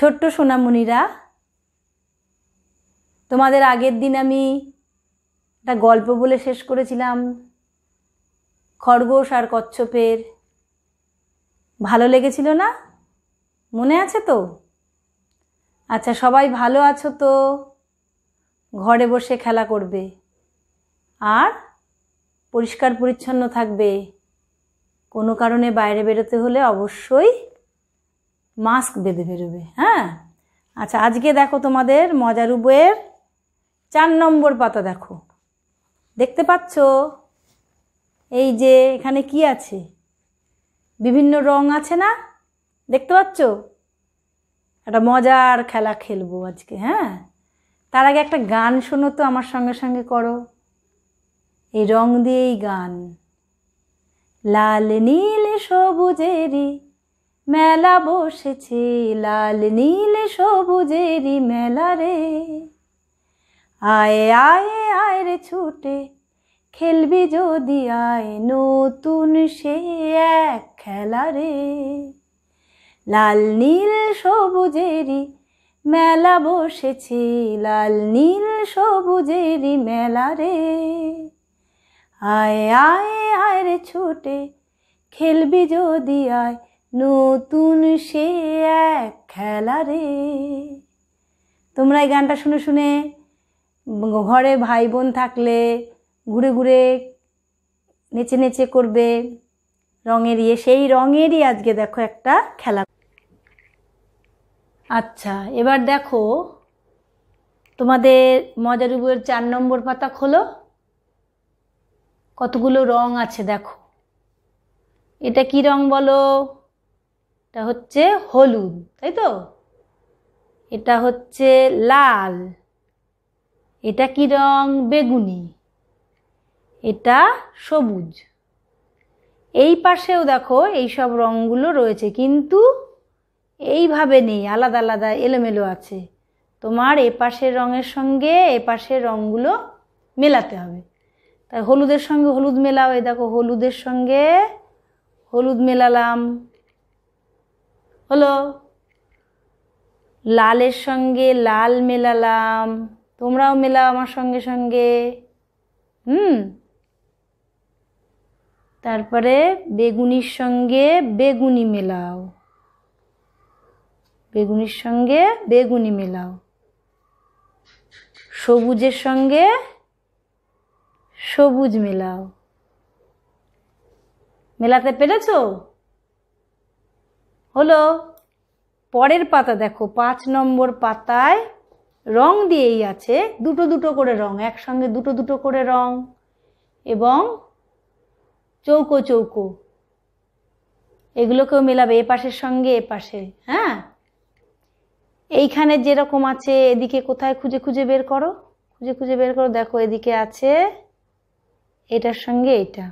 ছোট্ট সোনামণিরা তোমাদের আগের দিন আমি একটা গল্প বলে শেষ করেছিলাম খরগোশ আর কচ্ছপের ভালো লেগেছিল না মনে আছে তো আচ্ছা সবাই ভালো আছো তো ঘরে বসে খেলা করবে আর পরিষ্কার পরিচ্ছন্ন থাকবে কোনো কারণে বাইরে বেরোতে হলে অবশ্যই মাস্ক বেঁধে বেরোবে হ্যাঁ আচ্ছা আজকে দেখো তোমাদের মজার বইয়ের চার নম্বর পাতা দেখো দেখতে পাচ্ছ এই যে এখানে কি আছে বিভিন্ন রং আছে না দেখতে পাচ্ছ একটা মজার খেলা খেলবো আজকে হ্যাঁ তার আগে একটা গান শোনো তো আমার সঙ্গে সঙ্গে করো এই রং দিয়েই গান লাল নীল সবুজেরই মেলা বসেছে লাল নীল সবুজেরই মেলা রে আয় আয় আয় রে ছুটে খেলবি যদি আয় নতুন সে এক খেলা রে লাল নীল সবুজেরই মেলা বসেছে লাল নীল সবুজেরই মেলা রে আয় আয় আয় রে ছুটে খেলবি যদি আয় নতুন সে এক খেলা রে তোমরা এই গানটা শুনে শুনে ঘরে ভাই বোন থাকলে ঘুরে ঘুরে নেচে নেচে করবে রঙের ইয়ে সেই রঙেরই আজকে দেখো একটা খেলা আচ্ছা এবার দেখো তোমাদের মজার উপর চার নম্বর পাতা খোলো কতগুলো রং আছে দেখো এটা কি রং বলো এটা হচ্ছে হলুদ তাই তো এটা হচ্ছে লাল এটা কি রং বেগুনি এটা সবুজ এই পাশেও দেখো এই সব রঙগুলো রয়েছে কিন্তু এইভাবে নেই আলাদা আলাদা এলোমেলো আছে তোমার এ পাশের রঙের সঙ্গে এ পাশের রঙগুলো মেলাতে হবে তাই হলুদের সঙ্গে হলুদ মেলাও এই দেখো হলুদের সঙ্গে হলুদ মেলালাম হলো লালের সঙ্গে লাল মেলালাম তোমরাও মেলাও আমার সঙ্গে সঙ্গে হুম তারপরে বেগুনির সঙ্গে বেগুনি মেলাও বেগুনির সঙ্গে বেগুনি মেলাও সবুজের সঙ্গে সবুজ মেলাও মেলাতে পেরেছো হলো পরের পাতা দেখো পাঁচ নম্বর পাতায় রং দিয়েই আছে দুটো দুটো করে রং একসঙ্গে দুটো দুটো করে রং এবং চৌকো চৌকো এগুলোকেও মেলাবে এ পাশের সঙ্গে এ পাশে হ্যাঁ এইখানে যেরকম আছে এদিকে কোথায় খুঁজে খুঁজে বের করো খুঁজে খুঁজে বের করো দেখো এদিকে আছে এটার সঙ্গে এটা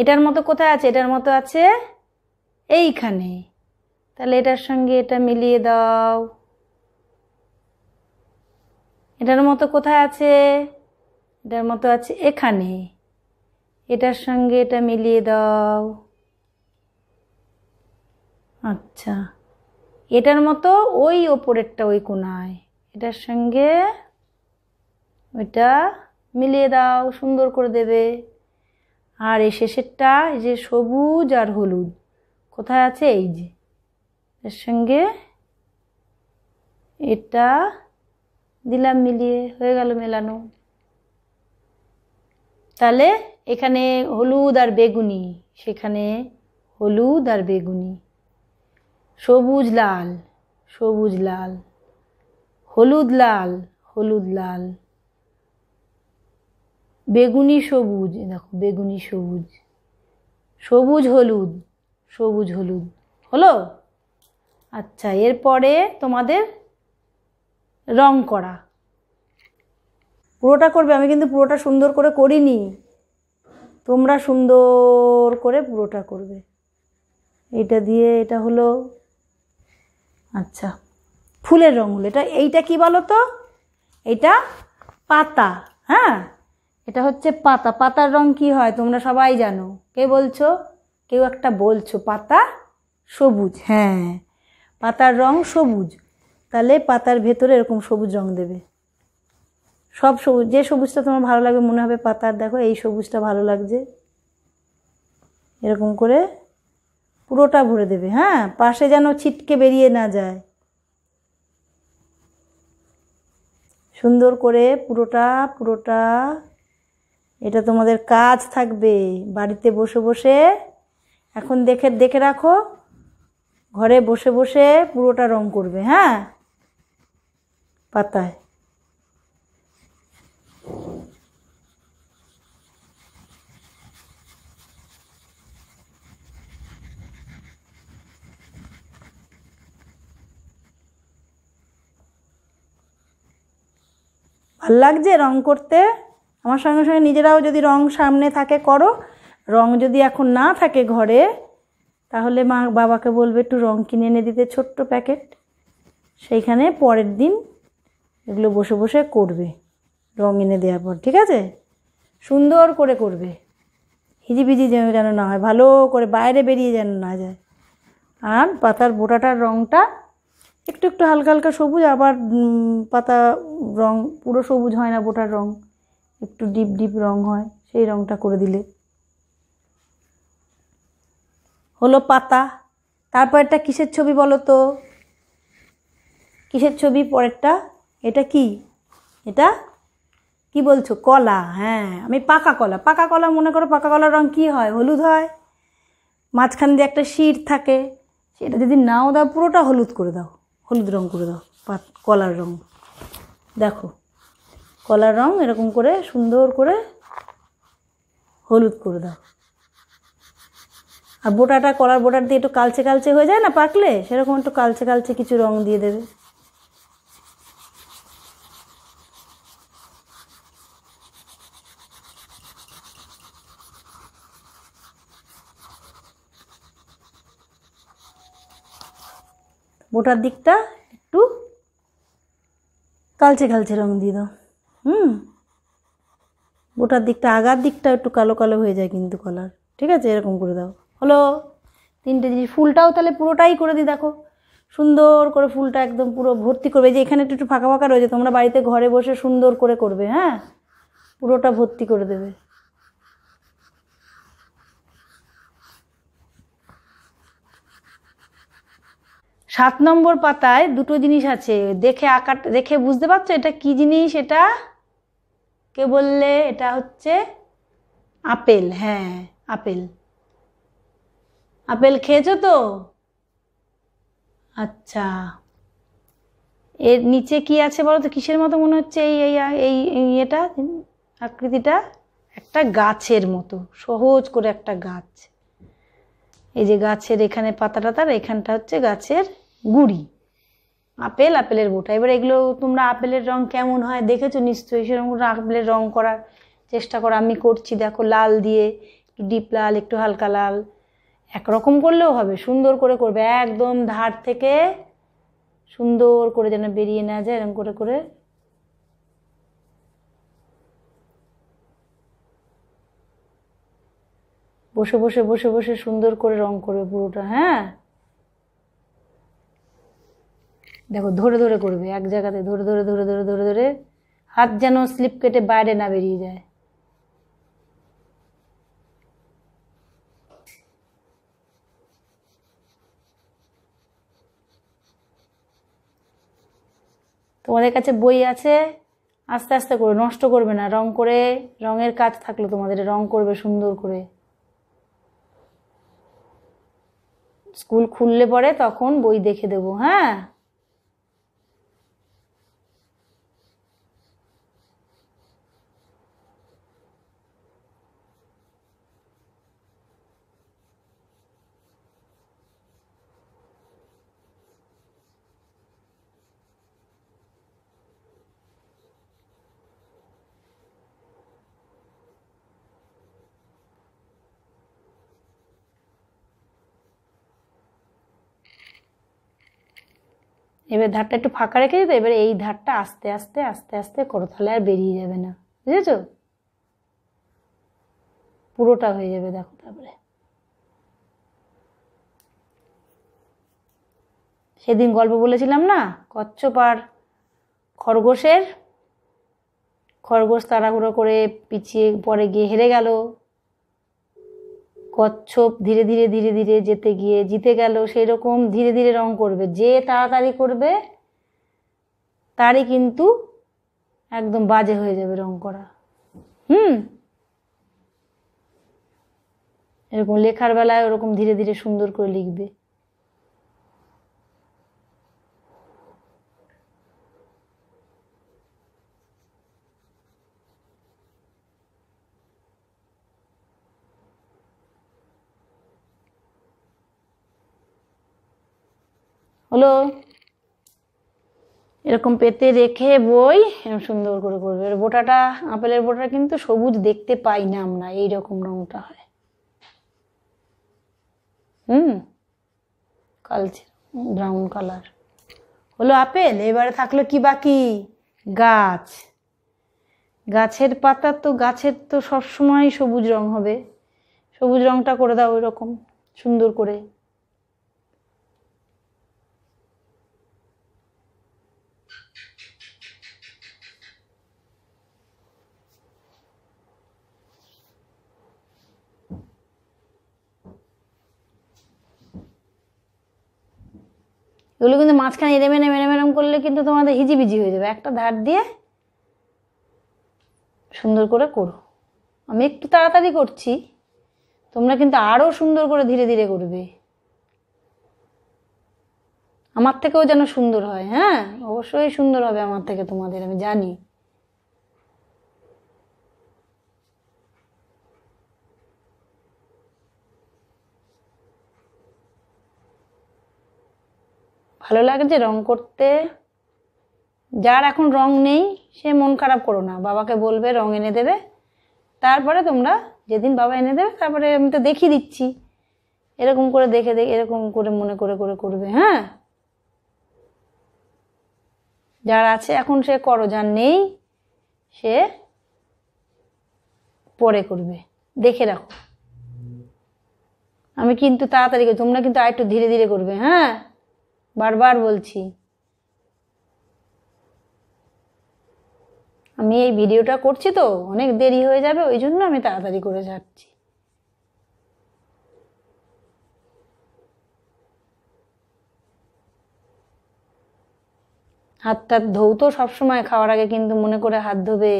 এটার মতো কোথায় আছে এটার মতো আছে এইখানে তাহলে এটার সঙ্গে এটা মিলিয়ে দাও এটার মতো কোথায় আছে এটার মতো আছে এখানে এটার সঙ্গে এটা মিলিয়ে দাও আচ্ছা এটার মতো ওই ওপরেরটা ওই কোনায় এটার সঙ্গে ওইটা মিলিয়ে দাও সুন্দর করে দেবে আর এই শেষেরটা এই যে সবুজ আর হলুদ কোথায় আছে এই যে এর সঙ্গে এটা দিলাম মিলিয়ে হয়ে গেল মেলানো তাহলে এখানে হলুদ আর বেগুনি সেখানে হলুদ আর বেগুনি সবুজ লাল সবুজ লাল হলুদ লাল হলুদ লাল বেগুনি সবুজ দেখো বেগুনি সবুজ সবুজ হলুদ সবুজ হলুদ হলো আচ্ছা এরপরে তোমাদের রং করা পুরোটা করবে আমি কিন্তু পুরোটা সুন্দর করে করিনি তোমরা সুন্দর করে পুরোটা করবে এটা দিয়ে এটা হলো আচ্ছা ফুলের রং হলো এটা এইটা কি বলো তো এটা পাতা হ্যাঁ এটা হচ্ছে পাতা পাতার রং কি হয় তোমরা সবাই জানো কে বলছো কেউ একটা বলছো পাতা সবুজ হ্যাঁ পাতার রং সবুজ তাহলে পাতার ভেতরে এরকম সবুজ রং দেবে সব সবুজ যে সবুজটা তোমার ভালো লাগবে মনে হবে পাতার দেখো এই সবুজটা ভালো লাগছে এরকম করে পুরোটা ভরে দেবে হ্যাঁ পাশে যেন ছিটকে বেরিয়ে না যায় সুন্দর করে পুরোটা পুরোটা এটা তোমাদের কাজ থাকবে বাড়িতে বসে বসে এখন দেখে দেখে রাখো ঘরে বসে বসে পুরোটা রং করবে হ্যাঁ পাতায় ভাল লাগছে রং করতে আমার সঙ্গে সঙ্গে নিজেরাও যদি রং সামনে থাকে করো রং যদি এখন না থাকে ঘরে তাহলে মা বাবাকে বলবে একটু রং কিনে এনে দিতে ছোট্ট প্যাকেট সেইখানে পরের দিন এগুলো বসে বসে করবে রং এনে দেওয়ার পর ঠিক আছে সুন্দর করে করবে হিজিবিজি যেন যেন না হয় ভালো করে বাইরে বেরিয়ে যেন না যায় আর পাতার বোটাটার রঙটা একটু একটু হালকা হালকা সবুজ আবার পাতা রং পুরো সবুজ হয় না বোটার রং একটু ডিপ ডিপ রং হয় সেই রংটা করে দিলে হলো পাতা তারপর একটা কিসের ছবি বলো তো কিসের ছবি পরেরটা এটা কি এটা কি বলছো কলা হ্যাঁ আমি পাকা কলা পাকা কলা মনে করো পাকা কলার রং কী হয় হলুদ হয় মাঝখান দিয়ে একটা শির থাকে সেটা যদি নাও দাও পুরোটা হলুদ করে দাও হলুদ রং করে দাও কলার রং দেখো কলার রং এরকম করে সুন্দর করে হলুদ করে দাও আর বোটাটা কলার বোটার দিয়ে একটু কালচে কালচে হয়ে যায় না পাকলে সেরকম একটু কালচে কালচে কিছু রং দিয়ে দেবে বোটার দিকটা একটু কালচে কালচে রং দিয়ে দাও হুম বোটার দিকটা আগার দিকটা একটু কালো কালো হয়ে যায় কিন্তু কলার ঠিক আছে এরকম করে দাও হলো তিনটে জিনিস ফুলটাও তাহলে পুরোটাই করে দিই দেখো সুন্দর করে ফুলটা একদম পুরো ভর্তি করবে যে এখানে একটু ফাঁকা ফাঁকা রয়েছে তোমরা বাড়িতে ঘরে বসে সুন্দর করে করবে হ্যাঁ পুরোটা ভর্তি করে দেবে সাত নম্বর পাতায় দুটো জিনিস আছে দেখে আকার দেখে বুঝতে পারছো এটা কি জিনিস এটা কে বললে এটা হচ্ছে আপেল হ্যাঁ আপেল আপেল খেয়েছো তো আচ্ছা এর নিচে কি আছে বলো তো কিসের মতো মনে হচ্ছে এই এই এই এটা আকৃতিটা একটা গাছের মতো সহজ করে একটা গাছ এই যে গাছের এখানে পাতাটা তার এখানটা হচ্ছে গাছের গুড়ি আপেল আপেলের বোটা এবার এগুলো তোমরা আপেলের রং কেমন হয় দেখেছো নিশ্চয়ই সেরকম আপেলের রং করার চেষ্টা করো আমি করছি দেখো লাল দিয়ে একটু ডিপ লাল একটু হালকা লাল একরকম করলেও হবে সুন্দর করে করবে একদম ধার থেকে সুন্দর করে যেন বেরিয়ে না যায় এরকম করে করে বসে বসে বসে বসে সুন্দর করে রং করবে পুরোটা হ্যাঁ দেখো ধরে ধরে করবে এক জায়গাতে ধরে ধরে ধরে ধরে ধরে ধরে হাত যেন স্লিপ কেটে বাইরে না বেরিয়ে যায় তোমাদের কাছে বই আছে আস্তে আস্তে করে নষ্ট করবে না রং করে রঙের কাজ থাকলো তোমাদের রং করবে সুন্দর করে স্কুল খুললে পরে তখন বই দেখে দেবো হ্যাঁ এবার ধারটা একটু ফাঁকা রেখে দিতে এবার এই ধারটা আস্তে আস্তে আস্তে আস্তে করো তাহলে আর বেরিয়ে যাবে না বুঝেছ পুরোটা হয়ে যাবে দেখো তারপরে সেদিন গল্প বলেছিলাম না কচ্ছপ আর খরগোশের খরগোশ তাড়াহুড়ো করে পিছিয়ে পরে গিয়ে হেরে গেল কচ্ছপ ধীরে ধীরে ধীরে ধীরে যেতে গিয়ে জিতে গেল সেই রকম ধীরে ধীরে রং করবে যে তাড়াতাড়ি করবে তারই কিন্তু একদম বাজে হয়ে যাবে রং করা হুম এরকম লেখার বেলায় ওরকম ধীরে ধীরে সুন্দর করে লিখবে হলো এরকম পেতে রেখে বই এরকম সুন্দর করে করবে এর বোটাটা আপেলের বোটা কিন্তু সবুজ দেখতে পাই না আমরা এইরকম রঙটা হয় হুম কালচে ব্রাউন কালার হলো আপেল এবারে থাকলো কি বাকি গাছ গাছের পাতা তো গাছের তো সবসময় সবুজ রং হবে সবুজ রংটা করে দাও ওই রকম সুন্দর করে এগুলো কিন্তু মাঝখানে এরেমেন এমেন এরম করলে কিন্তু তোমাদের হিজিবিজি হয়ে যাবে একটা ধার দিয়ে সুন্দর করে করো আমি একটু তাড়াতাড়ি করছি তোমরা কিন্তু আরও সুন্দর করে ধীরে ধীরে করবে আমার থেকেও যেন সুন্দর হয় হ্যাঁ অবশ্যই সুন্দর হবে আমার থেকে তোমাদের আমি জানি ভালো লাগছে রং করতে যার এখন রং নেই সে মন খারাপ করো না বাবাকে বলবে রং এনে দেবে তারপরে তোমরা যেদিন বাবা এনে দেবে তারপরে আমি তো দেখিয়ে দিচ্ছি এরকম করে দেখে দেখে এরকম করে মনে করে করে করবে হ্যাঁ যার আছে এখন সে করো যার নেই সে পরে করবে দেখে রাখো আমি কিন্তু তাড়াতাড়ি তোমরা কিন্তু আর একটু ধীরে ধীরে করবে হ্যাঁ বারবার বলছি আমি এই ভিডিওটা করছি তো অনেক দেরি হয়ে যাবে ওই জন্য আমি তাড়াতাড়ি করে যাচ্ছি হাত টাত ধৌতো সবসময় খাওয়ার আগে কিন্তু মনে করে হাত ধোবে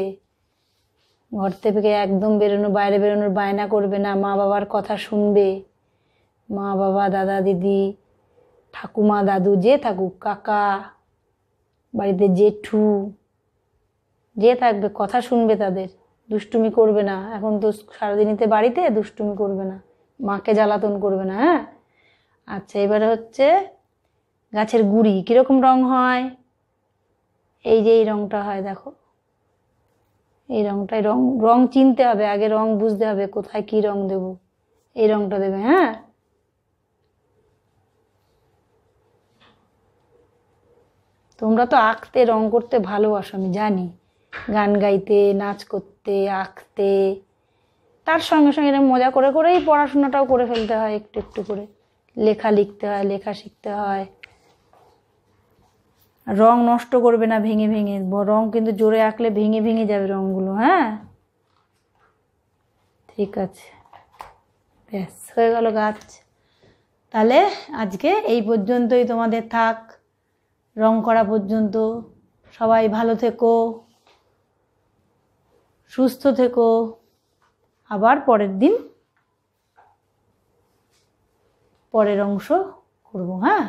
ঘর থেকে একদম বেরোনো বাইরে বেরোনোর বায়না করবে না মা বাবার কথা শুনবে মা বাবা দাদা দিদি ঠাকুমা দাদু যে থাকুক কাকা বাড়িতে জেঠু যে থাকবে কথা শুনবে তাদের দুষ্টুমি করবে না এখন তো সারাদিনিতে বাড়িতে দুষ্টুমি করবে না মাকে জ্বালাতন করবে না হ্যাঁ আচ্ছা এবারে হচ্ছে গাছের গুড়ি কীরকম রং হয় এই যে এই রংটা হয় দেখো এই রংটাই রং রং চিনতে হবে আগে রং বুঝতে হবে কোথায় কি রং দেব এই রংটা দেবে হ্যাঁ তোমরা তো আঁকতে রং করতে ভালোবাসো আমি জানি গান গাইতে নাচ করতে আঁকতে তার সঙ্গে সঙ্গে এরকম মজা করে করেই পড়াশোনাটাও করে ফেলতে হয় একটু একটু করে লেখা লিখতে হয় লেখা শিখতে হয় রং নষ্ট করবে না ভেঙে ভেঙে রং কিন্তু জোরে আঁকলে ভেঙে ভেঙে যাবে রঙগুলো হ্যাঁ ঠিক আছে ব্যাস হয়ে গেল গাছ তাহলে আজকে এই পর্যন্তই তোমাদের থাক রং করা পর্যন্ত সবাই ভালো থেকো সুস্থ থেকো আবার পরের দিন পরের অংশ করব হ্যাঁ